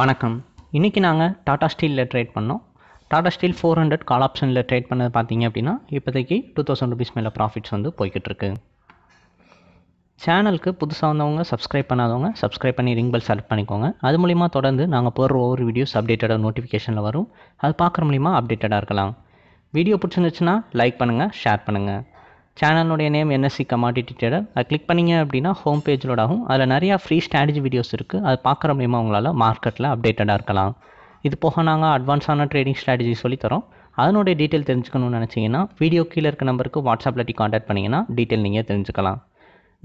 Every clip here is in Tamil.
வணக்கம் இன்றைக்கி நாங்கள் டாடா ஸ்டீலில் ட்ரேட் பண்ணோம் Tata steel four hundred call ஆப்ஷனில் ட்ரேட் பண்ணது பார்த்தீங்க அப்படின்னா இப்போதைக்கு டூ தௌசண்ட் ருபீஸ் மேலே ப்ராஃபிட்ஸ் வந்து போய்கிட்டுருக்கு சேனலுக்கு புதுசாக வந்தவங்க சப்ஸ்கிரைப் பண்ணாதவங்க சப்ஸ்கிரைப் பண்ணி ரிங் பெல் செலக்ட் பண்ணிக்கோங்க அது மூலிமா தொடர்ந்து நாங்கள் போடுற ஒவ்வொரு வீடியோஸ் அப்டேட்டடாக நோட்டிஃபிகேஷனில் வரும் அது பார்க்குற மூலிமா அப்டேட்டடாக இருக்கலாம் வீடியோ பிடிச்சிருந்துச்சுன்னா லைக் பண்ணுங்கள் ஷேர் பண்ணுங்கள் சேனலுடைய நேம் என்எஸ்சி கமாடிட்டி ட்ரேடர் அதை கிளிக் பண்ணிங்க அப்படின்னா ஹோம் பேஜ்லோட ஆகும் அதில் நிறையா ஃப்ரீ ஸ்ட்ராட்டஜி வீடியோஸ் இருக்குது அது பார்க்குற மூலிமா உங்களால் மார்க்கெட்டில் அப்டேட்டடாக இருக்கலாம் இது போக நாங்கள் அட்வான்ஸான ட்ரேடிங் ஸ்ட்ராட்டஜி சொல்லித்தரோம் அதனுடைய டீட்டெயில் தெரிஞ்சுக்கணும்னு நினச்சிங்கன்னா வீடியோ கீழே இருக்க நம்பருக்கு வாட்ஸ்அப்பில் டி காண்டாக்ட் பண்ணிங்கன்னா டீட்டெயில் நீங்கள் தெரிஞ்சுக்கலாம்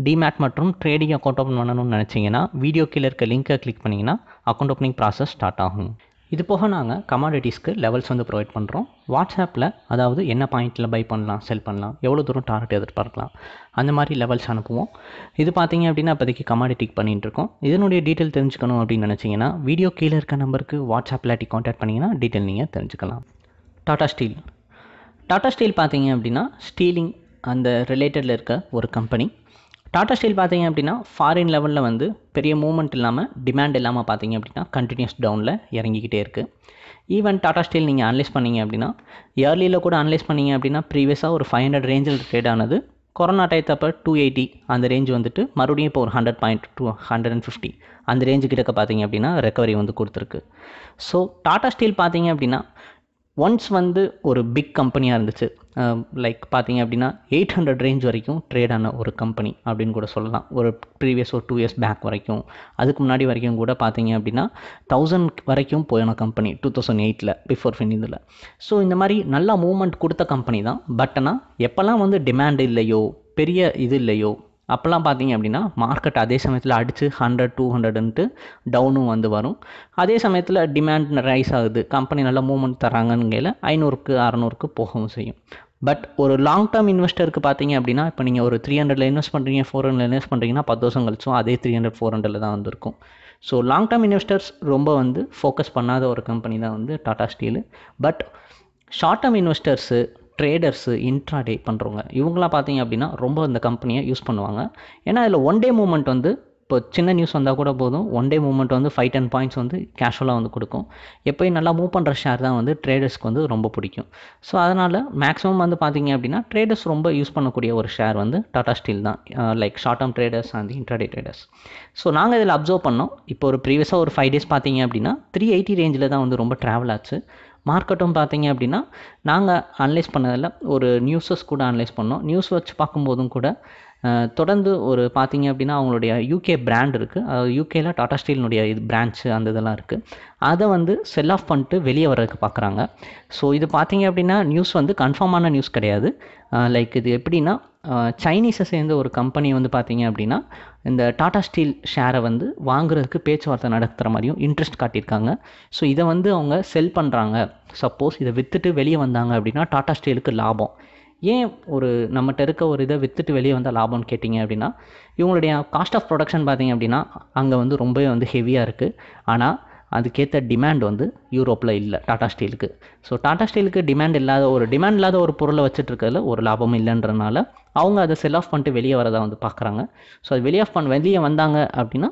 டிமேட் மற்றும் ட்ரேடிங் அக்கௌண்ட் ஓப்பன் பண்ணணும்னு நினச்சிங்கன்னா வீடியோ கீழே இருக்க லிங்க்கை கிளிக் பண்ணிங்கன்னா அக்கௌண்ட் ஓப்பனிங் ப்ராசஸ் ஸ்டார்ட் ஆகும் இது போக நாங்கள் கமாடிட்டிஸ்க்கு லெவல்ஸ் வந்து ப்ரொவைட் பண்ணுறோம் வாட்ஸ்அப்பில் அதாவது என்ன பாயிண்ட்டில் பை பண்ணலாம் செல் பண்ணலாம் எவ்வளோ தூரம் டார்கெட் எதிர்பார்க்கலாம் அந்த மாதிரி லெவல்ஸ் அனுப்புவோம் இது பார்த்தீங்க அப்படின்னா இப்போதைக்கு பண்ணிகிட்டு இருக்கோம் இதனுடைய டீட்டெயில் தெரிஞ்சுக்கணும் அப்படின்னு நினச்சிங்கன்னா வீடியோ கீழே இருக்க நம்பருக்கு வாட்ஸ்அப்பில் டி காண்டாக்ட் பண்ணிங்கன்னா டீட்டெயில் நீங்கள் தெரிஞ்சுக்கலாம் டாடா ஸ்டீல் டாடா ஸ்டீல் பார்த்தீங்க அப்படின்னா ஸ்டீலிங் அந்த ரிலேட்டடில் இருக்க ஒரு கம்பெனி டாடா ஸ்டீல் பார்த்தீங்க அப்படின்னா ஃபாரின் லெவலில் வந்து பெரிய மூமெண்ட் இல்லாமல் டிமாண்ட் இல்லாமல் பார்த்தீங்க அப்படின்னா கண்டினியூஸ் டவுனில் இறங்கிக்கிட்டே இருக்குது ஈவன் டாடா ஸ்டீல் நீங்கள் அனலைஸ் பண்ணிங்க அப்படின்னா இயர்லியில் கூட அனலைஸ் பண்ணிங்க அப்படின்னா ப்ரீவியஸாக ஒரு ஃபைவ் ஹண்ட்ரட் ரேஞ்சில் ட்ரேட் ஆனது கொரோனா அப்போ டூ எயிட்டி அந்த ரேஞ்ச் வந்துட்டு மறுபடியும் இப்போ ஒரு hundred point two hundred and fifty அந்த ரேஞ்சு கிட்டக்க பார்த்தீங்க அப்படின்னா ரெக்கவரி வந்து கொடுத்துருக்கு ஸோ டாடா ஸ்டீல் பார்த்தீங்க அப்படின்னா ஒன்ஸ் வந்து ஒரு பிக் கம்பெனியாக இருந்துச்சு லைக் பார்த்தீங்க அப்படின்னா எயிட் ஹண்ட்ரட் ரேஞ்ச் வரைக்கும் ட்ரேட் ஆன ஒரு கம்பெனி அப்படின்னு கூட சொல்லலாம் ஒரு ப்ரீவியஸ் ஒரு டூ இயர்ஸ் பேக் வரைக்கும் அதுக்கு முன்னாடி வரைக்கும் கூட பார்த்தீங்க அப்படின்னா தௌசண்ட் வரைக்கும் போயின கம்பெனி டூ தௌசண்ட் எயிட்டில் பிஃபோர் ஃபினிதில் ஸோ இந்த மாதிரி நல்லா மூமெண்ட் கொடுத்த கம்பெனி தான் பட் ஆனால் எப்போல்லாம் வந்து டிமாண்ட் இல்லையோ பெரிய இது இல்லையோ அப்போல்லாம் பார்த்தீங்க அப்படின்னா மார்க்கெட் அதே சமயத்தில் அடித்து ஹண்ட்ரட் டூ ஹண்ட்ரட்ன்ட்டு டவுனும் வந்து வரும் அதே சமயத்தில் டிமாண்ட் ரைஸ் ஆகுது கம்பெனி நல்லா மூவ்மெண்ட் தராங்கன்னு ஐநூறுக்கு அறநூறுக்கு போகவும் செய்யும் பட் ஒரு லாங் டேர்ம் இன்வெஸ்டருக்கு பார்த்தீங்க அப்படின்னா இப்போ நீங்கள் ஒரு த்ரீ ஹண்ட்ரட்ல இன்வெஸ்ட் பண்ணுறீங்க ஃபோர் ஹண்ட்ரட்ல இன்வெஸ்ட் பண்ணுறீங்கன்னா பத்து வருஷம் கழிச்சும் அதே த்ரீ ஹண்ட்ரட் ஃபோர் ஹண்ட்ரட்ல தான் வந்திருக்கும் ஸோ லாங் டேர்ம் இன்வெஸ்டர்ஸ் ரொம்ப வந்து ஃபோக்கஸ் பண்ணாத ஒரு கம்பெனி தான் வந்து Tata steel but short term investors traders intraday பண்ணுறவங்க இவங்களாம் பார்த்தீங்க அப்படின்னா ரொம்ப இந்த கம்பெனியை யூஸ் பண்ணுவாங்க ஏன்னா இதில் ஒன் டே மூமெண்ட் வந்து இப்போ சின்ன நியூஸ் வந்தால் கூட போதும் ஒன் டே மூமெண்ட் வந்து ஃபைவ் டென் பாயிண்ட்ஸ் வந்து கேஷுவலாக வந்து கொடுக்கும் எப்போயும் நல்லா மூவ் பண்ணுற ஷேர் தான் வந்து ட்ரேடர்ஸ்க்கு வந்து ரொம்ப பிடிக்கும் ஸோ அதனால் மேக்ஸிமம் வந்து பார்த்திங்க அப்படின்னா ட்ரேடர்ஸ் ரொம்ப யூஸ் பண்ணக்கூடிய ஒரு ஷேர் வந்து டாடா ஸ்டீல் தான் like short term traders and intraday traders so நாங்கள் இதில் அப்சர்வ் பண்ணோம் இப்போ ஒரு ப்ரீவியஸாக ஒரு ஃபைவ் டேஸ் பார்த்தீங்க அப்படின்னா த்ரீ எயிட்டி ரேஞ்சில் தான் வந்து ரொம்ப ட்ராவல் ஆச்சு மார்க்கெட்டும் பார்த்தீங்க அப்படின்னா நாங்கள் அனலைஸ் பண்ணதில் ஒரு நியூஸஸ் கூட அனலைஸ் பண்ணோம் நியூஸ் வச்சு பார்க்கும்போதும் கூட தொடர்ந்து ஒரு பார்த்தீங்க அப்படின்னா அவங்களுடைய யூகே பிராண்ட் இருக்குது அதாவது யூகேயில் டாட்டா ஸ்டீலினுடைய இது பிரான்ச்சு அந்த இதெல்லாம் இருக்குது அதை வந்து செல் ஆஃப் பண்ணிட்டு வெளியே வர்றதுக்கு பார்க்குறாங்க ஸோ இது பார்த்தீங்க அப்படின்னா நியூஸ் வந்து கன்ஃபார்மான நியூஸ் கிடையாது லைக் இது எப்படின்னா சைனீஸை சேர்ந்த ஒரு கம்பெனி வந்து பார்த்தீங்க அப்படின்னா இந்த டாடா ஸ்டீல் ஷேரை வந்து வாங்குறதுக்கு பேச்சுவார்த்தை நடத்துகிற மாதிரியும் இன்ட்ரெஸ்ட் காட்டியிருக்காங்க ஸோ இதை வந்து அவங்க செல் பண்ணுறாங்க சப்போஸ் இதை விற்றுட்டு வெளியே வந்தாங்க அப்படின்னா டாடா ஸ்டீலுக்கு லாபம் ஏன் ஒரு நம்மகிட்ட இருக்க ஒரு இதை விற்றுட்டு வெளியே வந்தால் லாபம்னு கேட்டிங்க அப்படின்னா இவங்களுடைய காஸ்ட் ஆஃப் ப்ரொடக்ஷன் பார்த்திங்க அப்படின்னா அங்கே வந்து ரொம்பவே வந்து ஹெவியாக இருக்குது ஆனால் அதுக்கேற்ற டிமாண்ட் வந்து யூரோப்பில் இல்லை டாடா ஸ்டீலுக்கு ஸோ டாடா ஸ்டீலுக்கு டிமாண்ட் இல்லாத ஒரு டிமாண்ட் இல்லாத ஒரு பொருளை வச்சுட்டு ஒரு லாபம் இல்லைன்றனால அவங்க அதை செல் ஆஃப் பண்ணிட்டு வெளியே வரதான் வந்து பார்க்குறாங்க ஸோ அது வெளியே ஆஃப் பண்ண வெளியே வந்தாங்க அப்படின்னா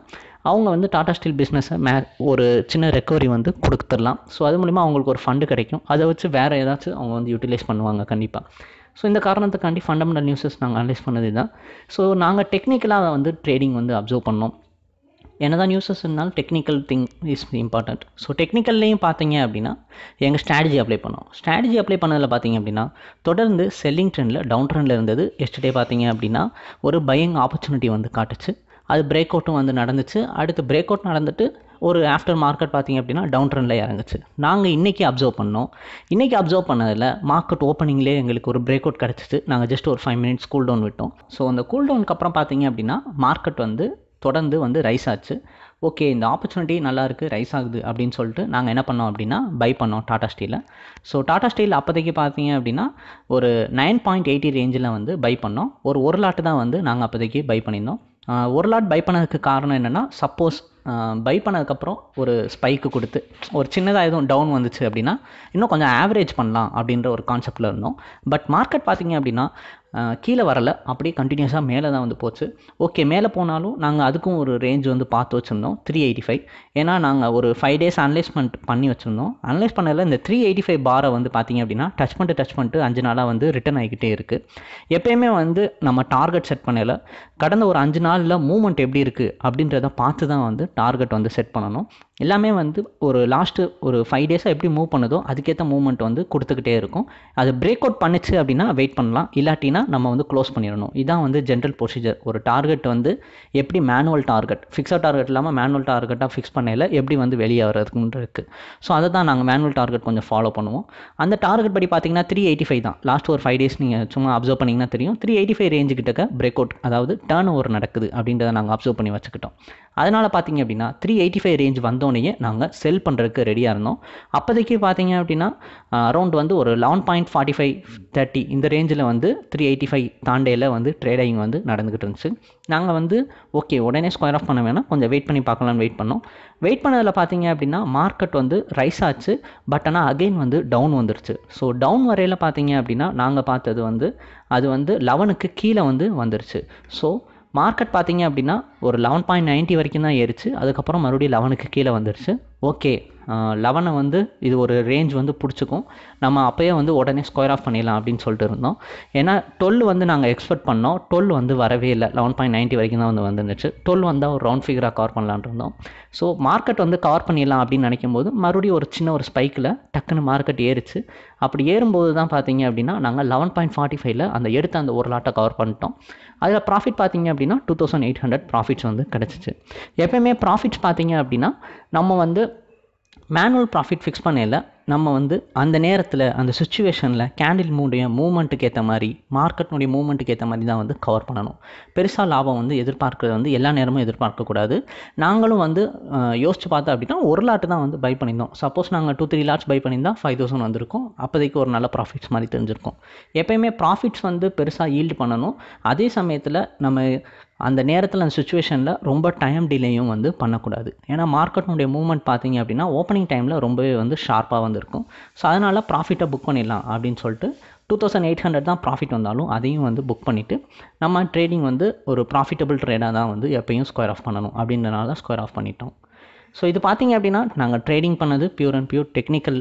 அவங்க வந்து டாடா ஸ்டீல் பிஸ்னஸை மே ஒரு சின்ன ரெக்கவரி வந்து கொடுத்துடலாம் ஸோ அது மூலிமா அவங்களுக்கு ஒரு ஃபண்டு கிடைக்கும் அதை வச்சு வேறு ஏதாச்சும் அவங்க வந்து யூட்டிலைஸ் பண்ணுவாங்க கண்டிப்பாக ஸோ இந்த காரணத்துக்காண்டி ஃபண்டமெண்டல் நியூஸஸ் நாங்கள் அனலைஸ் பண்ணது தான் ஸோ நாங்கள் டெக்னிக்கலாக வந்து ட்ரேடிங் வந்து அப்சர்வ் பண்ணோம் என்ன தான் நியூஸஸ் இருந்தாலும் technical thing is important so டெக்னிக்கல்லையும் பார்த்தீங்க அப்படின்னா எங்கள் ஸ்ட்ராட்டஜி அப்ளை பண்ணோம் ஸ்ட்ராட்டஜி அப்ளை பண்ணதில் பார்த்தீங்க அப்படின்னா தொடர்ந்து செல்லிங் ட்ரெண்டில் டவுன் ட்ரெண்டில் இருந்தது எஸ்டே பார்த்தீங்க அப்படின்னா ஒரு பையிங் ஆப்பர்ச்சுனிட்டி வந்து காட்டுச்சு அது பிரேக் அவுட்டும் வந்து நடந்துச்சு அடுத்து பிரேக் அவுட் நடந்துட்டு ஒரு ஆஃப்டர் மார்க்கெட் பார்த்திங்க அப்படின்னா டவுன் ட்ரெண்டில் இறங்குச்சு நாங்கள் இன்றைக்கி அப்சர்வ் பண்ணோம் இன்றைக்கி அப்சர்வ் பண்ணதில் மார்க்கெட் ஓப்பனிங்லேயே எங்களுக்கு ஒரு பிரேக் அவுட் கிடச்சிச்சு நாங்கள் ஜஸ்ட் ஒரு ஃபைவ் மினிட்ஸ் கூல் டவுன் விட்டோம் ஸோ அந்த கூல் டவுனுக்கு அப்புறம் பார்த்திங்க அப்படின்னா மார்க்கெட் வந்து தொடர்ந்து வந்து ரைஸ் ஆச்சு ஓகே இந்த ஆப்பர்ச்சுனிட்டி நல்லாயிருக்கு ரைஸ் ஆகுது அப்படின்னு சொல்லிட்டு நாங்கள் என்ன பண்ணோம் அப்படின்னா பை பண்ணோம் டாடா ஸ்டீலில் ஸோ டாடா ஸ்டீல் அப்போதைக்கு பார்த்தீங்க அப்படின்னா ஒரு நைன் பாயிண்ட் எயிட்டி ரேஞ்சில் வந்து பை பண்ணோம் ஒரு ஒரு லாட்டு தான் வந்து நாங்கள் அப்போதைக்கு பை பண்ணியிருந்தோம் ஒரு லாட் பை பண்ணதுக்கு காரணம் என்னென்னா சப்போஸ் பை பண்ணதுக்கப்புறம் ஒரு ஸ்பைக்கு கொடுத்து ஒரு சின்னதாக எதுவும் டவுன் வந்துச்சு அப்படின்னா இன்னும் கொஞ்சம் ஆவரேஜ் பண்ணலாம் அப்படின்ற ஒரு கான்செப்டில் இருந்தோம் பட் மார்க்கெட் பார்த்திங்க அப்படின்னா கீழே வரலை அப்படியே கண்டினியூஸாக மேலே தான் வந்து போச்சு ஓகே மேலே போனாலும் நாங்கள் அதுக்கும் ஒரு ரேஞ்ச் வந்து பார்த்து வச்சுருந்தோம் த்ரீ எயிட்டி ஃபைவ் ஏன்னா நாங்கள் ஒரு ஃபைவ் டேஸ் அனலைஸ்மெண்ட் பண்ணி வச்சுருந்தோம் அனலைஸ் பண்ணதில் இந்த த்ரீ எயிட்டி ஃபைவ் பாரை வந்து பார்த்திங்க அப்படின்னா டச் பண்ணிட்டு டச் பண்ணிட்டு அஞ்சு நாளாக வந்து ரிட்டன் ஆகிக்கிட்டே இருக்குது எப்பயுமே வந்து நம்ம டார்கெட் செட் பண்ணல கடந்த ஒரு அஞ்சு நாளில் மூமெண்ட் எப்படி இருக்குது அப்படின்றத பார்த்து தான் வந்து டார்கெட் வந்து செட் பண்ணணும் எல்லாமே வந்து ஒரு லாஸ்ட்டு ஒரு ஃபைவ் டேஸாக எப்படி மூவ் பண்ணுதோ அதுக்கேற்ற மூவ்மெண்ட் வந்து கொடுத்துக்கிட்டே இருக்கும் அது பிரேக் அவுட் பண்ணிச்சு அப்படின்னா வெயிட் பண்ணலாம் இல்லாட்டினா நம்ம வந்து க்ளோஸ் பண்ணிடணும் இதான் வந்து ஜென்ரல் ப்ரொசீஜர் ஒரு டார்கெட் வந்து எப்படி மேனுவல் டார்கெட் ஃபிக்ஸட் டார்கெட் இல்லாமல் மேனுவல் டார்கெட்டாக ஃபிக்ஸ் பண்ணையில் எப்படி வந்து வெளியே வர்றதுக்குன்னு இருக்குது ஸோ அதை தான் நாங்கள் மேனுவல் டார்கெட் கொஞ்சம் ஃபாலோ பண்ணுவோம் அந்த டார்கெட் படி பார்த்தீங்கன்னா த்ரீ எயிட்டி ஃபைவ் தான் லாஸ்ட் ஒரு ஃபைவ் டேஸ் நீங்கள் சும்மா அப்சர்வ் பண்ணிங்கன்னா தெரியும் த்ரீ எயிட்டி ஃபைவ் ரேஞ்சு கிட்டக்க பிரேக் அவுட் அதாவது டேர்ன் ஓவர் நடக்குது அப்படின்றத நாங்கள் அப்சர்வ் பண்ணி வச்சுக்கிட்டோம் அதனால் பார்த்தீங்க அப்படின்னா த்ரீ எயிட்டி ஃபைவ் ரேஞ்ச் வந்தோடனேயே நாங்கள் செல் பண்ணுறதுக்கு ரெடியாக இருந்தோம் அப்போதைக்கு பார்த்தீங்க அப்படின்னா அரௌண்ட் வந்து ஒரு eleven point forty five thirty இந்த ரேஞ்சில் வந்து த்ரீ எயிட்டி ஃபைவ் தாண்டையில் வந்து ட்ரேடிங் வந்து நடந்துக்கிட்டு இருந்துச்சு நாங்கள் வந்து ஓகே உடனே ஸ்கொயர் ஆஃப் பண்ண வேணால் கொஞ்சம் வெயிட் பண்ணி பார்க்கலான்னு வெயிட் பண்ணோம் வெயிட் பண்ணதில் பார்த்தீங்க அப்படின்னா மார்க்கெட் வந்து ரைஸ் ஆச்சு பட் ஆனால் அகெயின் வந்து டவுன் வந்துருச்சு ஸோ டவுன் வரையில் பார்த்தீங்க அப்படின்னா நாங்கள் பார்த்தது வந்து அது வந்து லெவனுக்கு கீழே வந்து வந்துருச்சு ஸோ மார்க்கெட் பார்த்தீங்க அப்படின்னா ஒரு லெவன் பாயிண்ட் நைன்ட்டி வரைக்கும் தான் ஏறிச்சு அதுக்கப்புறம் மறுபடியும் லெவனுக்கு கீழே வந்துருச்சு ஓகே லெவனை வந்து இது ஒரு ரேஞ்ச் வந்து பிடிச்சிக்கும் நம்ம அப்போயே வந்து உடனே ஸ்கொயர் ஆஃப் பண்ணிடலாம் அப்படின்னு சொல்லிட்டு இருந்தோம் ஏன்னா டுவெல் வந்து நாங்கள் எக்ஸ்பெக்ட் பண்ணோம் டுவெல் வந்து வரவே இல்லை லெவன் பாயிண்ட் நைன்ட்டி வரைக்கும் தான் வந்து வந்துருந்துச்சு டுவெல் வந்தால் ஒரு ரவுண்ட் ஃபிகராக கவர் பண்ணலான் இருந்தோம் ஸோ மார்க்கெட் வந்து கவர் பண்ணிடலாம் அப்படின்னு நினைக்கும் போது மறுபடியும் ஒரு சின்ன ஒரு ஸ்பைக்கில் டக்குன்னு மார்க்கெட் ஏறிச்சு அப்படி ஏறும்போது தான் பார்த்தீங்க அப்படின்னா நாங்கள் லெவன் பாயிண்ட் ஃபார்ட்டி ஃபைவ்ல அந்த எடுத்த அந்த ஒரு லாட்டை கவர் பண்ணிட்டோம் அதில் ப்ராஃபிட் பார்த்தீங்க அப்படின்னா two thousand eight hundred profits வந்து கிடச்சிச்சு எப்பயுமே ப்ராஃபிட்ஸ் பார்த்தீங்க அப்படின்னா நம்ம வந்து மேனுவல் ப்ராஃபிட் ஃபிக்ஸ் பண்ணல நம்ம வந்து அந்த நேரத்தில் அந்த சுச்சுவேஷனில் கேண்டில் மூடைய மூவ்மெண்ட்டுக்கு ஏற்ற மாதிரி மார்க்கெட்னுடைய மூவ்மெண்ட்டுக்கு ஏற்ற மாதிரி தான் வந்து கவர் பண்ணணும் பெருசாக லாபம் வந்து எதிர்பார்க்கறது வந்து எல்லா நேரமும் எதிர்பார்க்கக்கூடாது நாங்களும் வந்து யோசிச்சு பார்த்தோம் அப்படின்னா ஒரு லாட்டு தான் வந்து பை பண்ணியிருந்தோம் சப்போஸ் நாங்கள் டூ த்ரீ லாட்ஸ் பை பண்ணியிருந்தால் ஃபைவ் தௌசண்ட் வந்திருக்கும் அப்போதைக்கு ஒரு நல்ல ப்ராஃபிட்ஸ் மாதிரி தெரிஞ்சிருக்கும் எப்போயுமே ப்ராஃபிட்ஸ் வந்து பெருசாக ஈல்டு பண்ணணும் அதே சமயத்தில் நம்ம அந்த நேரத்தில் அந்த சுச்சுவேஷனில் ரொம்ப டைம் டிலேயும் வந்து பண்ணக்கூடாது ஏன்னா மார்க்கெட்டினுடைய மூவ்மெண்ட் பார்த்தீங்க அப்படின்னா ஓப்பனிங் டைமில் ரொம்பவே வந்து ஷார்ப்பாக வந்திருக்கும் ஸோ அதனால் ப்ராஃபிட்டை புக் பண்ணிடலாம் அப்படின்னு சொல்லிட்டு டூ தௌசண்ட் எயிட் ஹண்ட்ரட் தான் ப்ராஃபிட் வந்தாலும் அதையும் வந்து புக் பண்ணிவிட்டு நம்ம ட்ரேடிங் வந்து ஒரு ப்ராஃபிட்டபிள் ட்ரேடாக தான் வந்து எப்பயும் ஸ்கொயர் ஆஃப் பண்ணணும் அப்படின்றனால தான் ஸ்கொயர் ஆஃப் பண்ணிட்டோம் ஸோ இது பார்த்தீங்க அப்படின்னா நாங்கள் ட்ரேடிங் பண்ணது பியூர் அண்ட் பியூர் டெக்னிக்கல்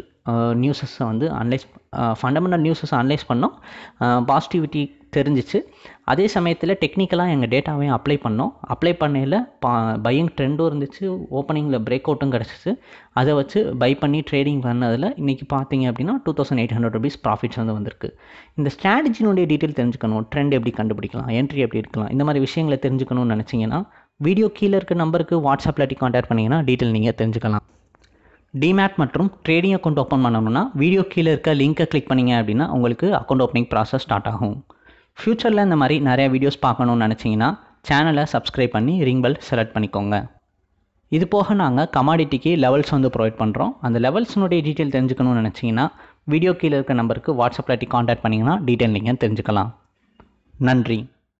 நியூஸஸை வந்து அனலைஸ் ஃபண்டமெண்டல் நியூஸஸ் அனலைஸ் பண்ணோம் பாசிட்டிவிட்டி தெரிஞ்சிச்சு அதே சமயத்தில் டெக்னிக்கலாக எங்கள் டேட்டாவையும் அப்ளை பண்ணோம் அப்ளை பண்ணையில் பா பையிங் ட்ரெண்டும் இருந்துச்சு ஓப்பனிங்கில் பிரேக் அவுட்டும் கிடச்சிச்சு அதை வச்சு பை பண்ணி ட்ரேடிங் பண்ணதில் இன்றைக்கி பார்த்தீங்க அப்படின்னா two thousand eight hundred rupees profits வந்து வந்திருக்கு இந்த ஸ்ட்ராட்டஜினுடைய டீட்டெயில் தெரிஞ்சுக்கணும் ட்ரெண்ட் எப்படி கண்டுபிடிக்கலாம் என்ட்ரி எப்படி இருக்கலாம் இந்த மாதிரி விஷயங்களை தெரிஞ்சுக்கணும்னு நினச்சிங்கன்னா வீடியோ கீழே இருக்க நம்பருக்கு வாட்ஸ்அப்பில் காண்டாக்ட் பண்ணிங்கன்னா டீட்டெயில் நீங்கள் தெரிஞ்சுக்கலாம் டிமேட் மற்றும் ட்ரேடிங் அக்கௌண்ட் ஓப்பன் பண்ணணும்னா வீடியோ கீழே இருக்க லிங்க்கை கிளிக் பண்ணிங்க அப்படின்னா உங்களுக்கு அக்கௌண்ட் ஓப்பனிங் ப்ராசஸ் ஸ்டார்ட் ஆகும் ஃப்யூச்சரில் இந்த மாதிரி நிறையா வீடியோஸ் பார்க்கணுன்னு நினச்சிங்கன்னா சேனலை சப்ஸ்கிரைப் பண்ணி ரிங் பெல் செலக்ட் பண்ணிக்கோங்க இது போக நாங்கள் கமாடிட்டிக்கு லெவல்ஸ் வந்து ப்ரொவைட் பண்ணுறோம் அந்த லெவல்ஸ்னுடைய டீட்டெயில் தெரிஞ்சுக்கணும்னு நினச்சிங்கன்னா வீடியோ கீழே இருக்க நம்பருக்கு வாட்ஸ்அப்பில் காண்டாக்ட் பண்ணிங்கன்னா டீட்டெயில் நீங்கள் தெரிஞ்சுக்கலாம் நன்றி